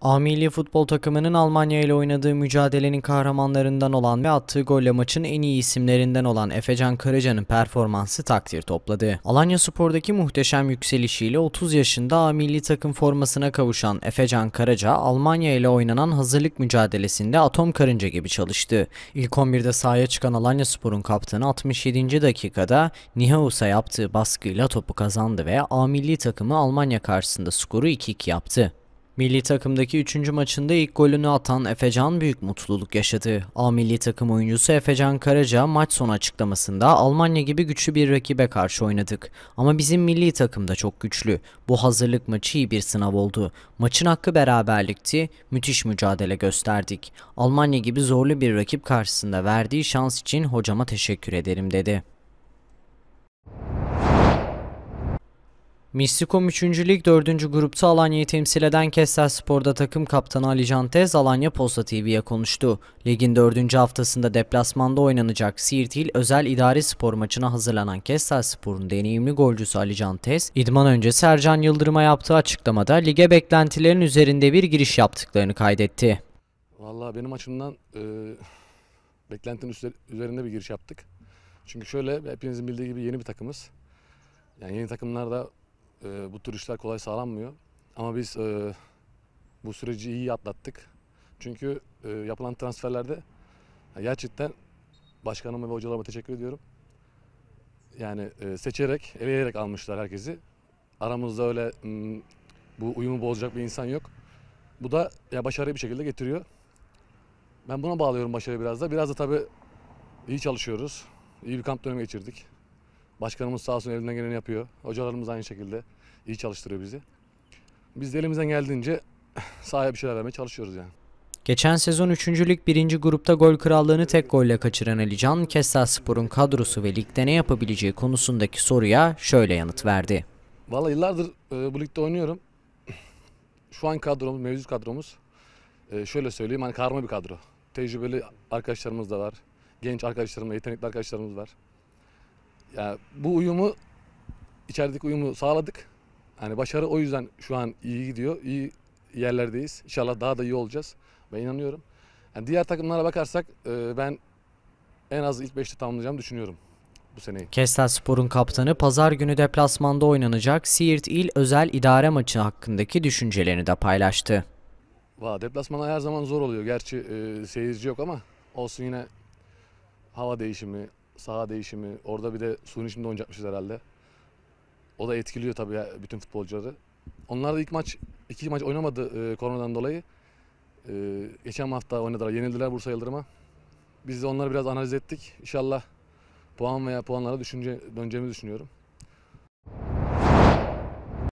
A milli futbol takımının Almanya ile oynadığı mücadelenin kahramanlarından olan ve attığı golle maçın en iyi isimlerinden olan Efecan Karaca'nın performansı takdir topladı. Alanya Spor'daki muhteşem yükselişiyle 30 yaşında A milli takım formasına kavuşan Efecan Karaca, Almanya ile oynanan hazırlık mücadelesinde atom karınca gibi çalıştı. İlk 11'de sahaya çıkan Alanya Spor'un kaptanı 67. dakikada Nihaus'a yaptığı baskıyla topu kazandı ve A milli takımı Almanya karşısında skoru 2-2 yaptı. Milli takımdaki 3. maçında ilk golünü atan Efecan büyük mutluluk yaşadı. A milli takım oyuncusu Efecan Karaca maç sonu açıklamasında Almanya gibi güçlü bir rakibe karşı oynadık. Ama bizim milli takım da çok güçlü. Bu hazırlık maçı iyi bir sınav oldu. Maçın hakkı beraberlikti. Müthiş mücadele gösterdik. Almanya gibi zorlu bir rakip karşısında verdiği şans için hocama teşekkür ederim dedi. Mistikom 3. Lig 4. grupta Alanya'yı temsil eden Kestel Spor'da takım kaptanı Ali Jantez Alanya Posta TV'ye konuştu. Ligin 4. haftasında deplasmanda oynanacak Sirtil özel idari spor maçına hazırlanan Kestel Spor'un deneyimli golcüsü Ali Jantez, idman öncesi Ercan Yıldırım'a yaptığı açıklamada lige beklentilerin üzerinde bir giriş yaptıklarını kaydetti. Valla benim açımdan e, beklentinin üzerinde bir giriş yaptık. Çünkü şöyle hepinizin bildiği gibi yeni bir takımız. Yani yeni takımlarda e, bu tür işler kolay sağlanmıyor. Ama biz e, bu süreci iyi atlattık. Çünkü e, yapılan transferlerde gerçekten başkanıma ve hocalarıma teşekkür ediyorum. Yani e, seçerek, eleyerek almışlar herkesi. Aramızda öyle m, hmm, bu uyumu bozacak bir insan yok. Bu da ya başarıyı bir şekilde getiriyor. Ben buna bağlıyorum başarıyı biraz da. Biraz da tabii iyi çalışıyoruz. İyi bir kamp dönemi geçirdik. Başkanımız sağ olsun elinden geleni yapıyor. Hocalarımız aynı şekilde iyi çalıştırıyor bizi. Biz de elimizden geldiğince sahaya bir şeyler vermeye çalışıyoruz yani. Geçen sezon 3. Lig 1. grupta gol krallığını tek golle kaçıran Alican, Kestel Spor'un kadrosu ve ligde ne yapabileceği konusundaki soruya şöyle yanıt verdi. Vallahi yıllardır e, bu ligde oynuyorum. Şu an kadromuz, mevcut kadromuz e, şöyle söyleyeyim hani karma bir kadro. Tecrübeli arkadaşlarımız da var. Genç arkadaşlarımız, yetenekli arkadaşlarımız var yani bu uyumu içerideki uyumu sağladık. Yani başarı o yüzden şu an iyi gidiyor. İyi yerlerdeyiz. İnşallah daha da iyi olacağız. Ben inanıyorum. Yani diğer takımlara bakarsak e, ben en az ilk 5'te tamamlayacağım düşünüyorum bu seneyi. Kestel Spor'un kaptanı pazar günü deplasmanda oynanacak Siirt İl Özel İdare Maçı hakkındaki düşüncelerini de paylaştı. Valla deplasmana her zaman zor oluyor. Gerçi e, seyirci yok ama olsun yine hava değişimi, saha değişimi, orada bir de suyun içinde oynayacakmışız herhalde. O da etkiliyor tabii bütün futbolcuları. Onlar da ilk maç, iki maç oynamadı e, koronadan dolayı. E, geçen hafta oynadılar, yenildiler Bursa Yıldırım'a. Biz de onları biraz analiz ettik. İnşallah puan veya puanlara düşünce, döneceğimi düşünüyorum.